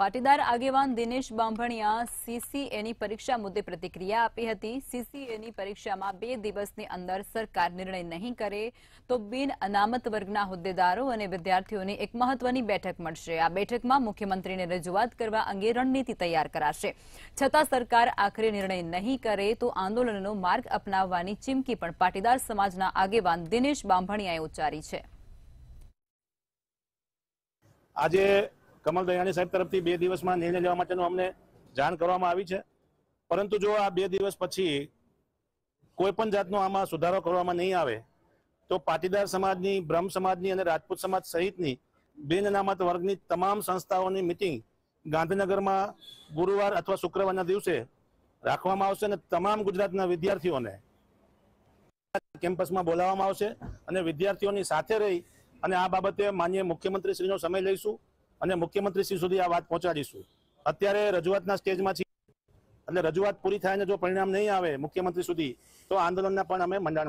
પાટીદાર આગેવાન દિનેશ બાંભણિયા સીસીએની પરીક્ષા મુદ્દે પ્રતિક્રિયા આપી હતી સીસીએની પરીક્ષામાં રજૂઆત કરવા અંગે રણનીતિ તૈયાર કરાશે છતાં સરકાર આખરે નિર્ણય નહીં કરે તો આંદોલનનો માર્ગ અપનાવવાની ચીમકી પણ પાટીદાર સમાજના આગેવાન દિનેશ બાંભણિયાએ ઉચ્ચારી છે કમલ દયાણી સાહેબ તરફથી બે દિવસમાં નિર્ણય લેવા માટેનું અમને જાણ કરવામાં આવી છે પરંતુ જો આ બે દિવસ પછી કોઈ પણ જાતનો આમાં સુધારો કરવામાં નહીં આવે તો પાટીદાર સમાજની બ્રહ્મ સમાજની અને રાજપૂત સમાજ સહિતની બિન અનામત વર્ગની તમામ સંસ્થાઓની મિટિંગ ગાંધીનગરમાં ગુરુવાર અથવા શુક્રવારના દિવસે રાખવામાં આવશે અને તમામ ગુજરાતના વિદ્યાર્થીઓને કેમ્પસમાં બોલાવવામાં આવશે અને વિદ્યાર્થીઓની સાથે રહી અને આ બાબતે માન્ય મુખ્યમંત્રીશ્રીનો સમય લઈશું અને મુખ્યમંત્રીશ્રી સુધી આ વાત પહોંચાડીશું અત્યારે રજૂઆતના સ્ટેજમાં છીએ એટલે રજૂઆત પૂરી થાય ને જો પરિણામ નહીં આવે મુખ્યમંત્રી સુધી તો આંદોલનના પણ અમે મંડાણ